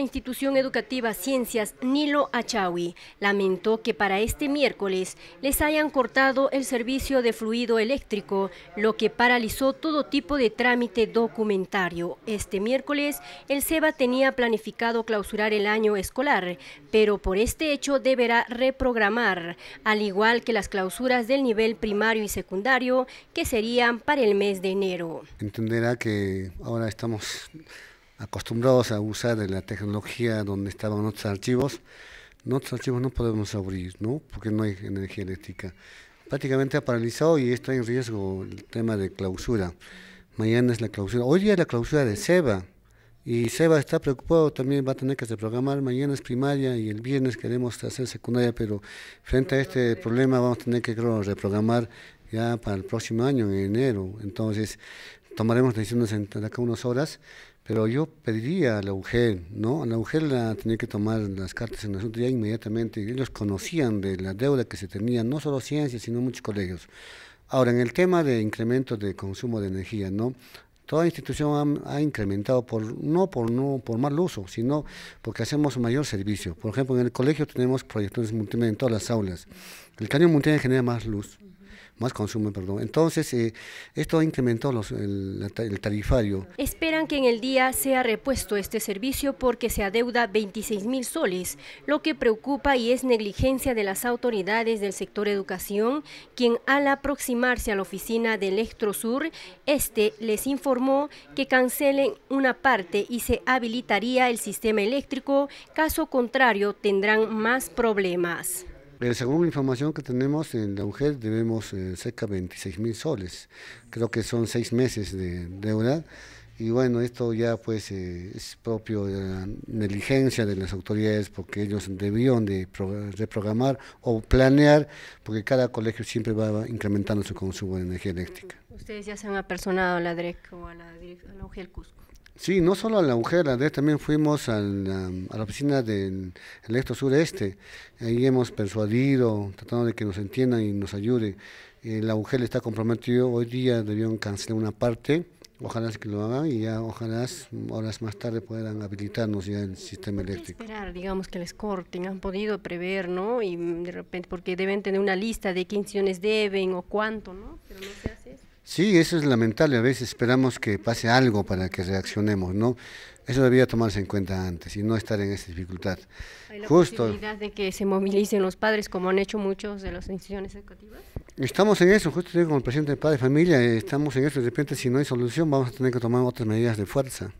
institución educativa Ciencias Nilo Achawi lamentó que para este miércoles les hayan cortado el servicio de fluido eléctrico, lo que paralizó todo tipo de trámite documentario. Este miércoles el SEBA tenía planificado clausurar el año escolar, pero por este hecho deberá reprogramar, al igual que las clausuras del nivel primario y secundario que serían para el mes de enero. Entenderá que ahora estamos acostumbrados a usar de la tecnología donde estaban otros archivos, nuestros archivos no podemos abrir, ¿no? Porque no hay energía eléctrica. Prácticamente ha paralizado y está en riesgo el tema de clausura. Mañana es la clausura. Hoy día es la clausura de SEBA. Y Seba está preocupado, también va a tener que reprogramar. Mañana es primaria y el viernes queremos hacer secundaria, pero frente a este problema vamos a tener que reprogramar ya para el próximo año, en enero. Entonces, tomaremos decisiones en acá unas horas pero yo pediría a la UGEL, ¿no? A la UGEL la tenía que tomar las cartas en el asunto ya inmediatamente. Ellos conocían de la deuda que se tenía, no solo ciencias, sino muchos colegios. Ahora, en el tema de incremento de consumo de energía, ¿no? Toda institución ha, incrementado por no por no por mal uso, sino porque hacemos mayor servicio. Por ejemplo, en el colegio tenemos proyectores multimedia en todas las aulas. El cañón multimedia genera más luz, más consumo, perdón. Entonces, eh, esto incrementó el, tarifario. Esperan que en el día sea repuesto este servicio porque se adeuda 26 mil soles, lo que preocupa y es negligencia de las autoridades del sector educación, quien al aproximarse a la oficina de Electrosur, este les informó que cancelen una parte y se habilitaría el sistema eléctrico, caso contrario tendrán más problemas. Eh, según la información que tenemos, en la mujer debemos eh, cerca de 26 mil soles. Creo que son seis meses de deuda. Y bueno, esto ya pues eh, es propio de la negligencia de las autoridades porque ellos debieron de reprogramar o planear porque cada colegio siempre va incrementando su consumo de energía eléctrica. ¿Ustedes ya se han apersonado a la DREC o a la, UGEL e Cusco? Sí, no solo a la UGEL, e también fuimos a la, oficina del Electro Sureste. Ahí hemos persuadido, tratando de que nos entiendan y nos ayude. Eh, la UGEL está comprometido, hoy día debieron cancelar una parte Ojalá que lo hagan y ya ojalá horas más tarde puedan habilitarnos ya el sistema eléctrico. Esperar, digamos que les corten, han podido prever, ¿no? Y de repente, porque deben tener una lista de qué instituciones deben o cuánto, ¿no? Pero no se hace eso. Sí, eso es lamentable. A veces esperamos que pase algo para que reaccionemos, ¿no? Eso debía tomarse en cuenta antes y no estar en esa dificultad. ¿Hay la posibilidad de que se movilicen los padres, como han hecho muchos de las instituciones educativas? Estamos en eso, justo estoy con el presidente de Padre Familia, eh, estamos en eso, de repente si no hay solución vamos a tener que tomar otras medidas de fuerza.